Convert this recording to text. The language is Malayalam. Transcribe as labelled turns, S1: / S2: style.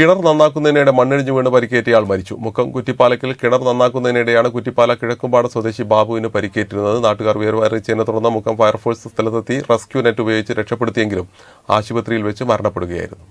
S1: കിണർ നന്നാക്കുന്നതിനിടെ മണ്ണിഴിഞ്ഞു വീണ് പരിക്കേറ്റയാൾ മരിച്ചു മുക്കം കുറ്റിപ്പാലക്കിൽ കിണർ നന്നാക്കുന്നതിനിടെയാണ് കുറ്റിപ്പാല കിഴക്കുംപാട് സ്വദേശി ബാബുവിന് പരിക്കേറ്റിരുന്നത് നാട്ടുകാർ വിയർവറിച്ചതിനെ തുടർന്ന് മുക്കം ഫയർഫോഴ്സ് സ്ഥലത്തെത്തി റെസ്ക്യൂ നെറ്റ് ഉപയോഗിച്ച് രക്ഷപ്പെടുത്തിയെങ്കിലും ആശുപത്രിയിൽ വെച്ച് മരണപ്പെടുകയായിരുന്നു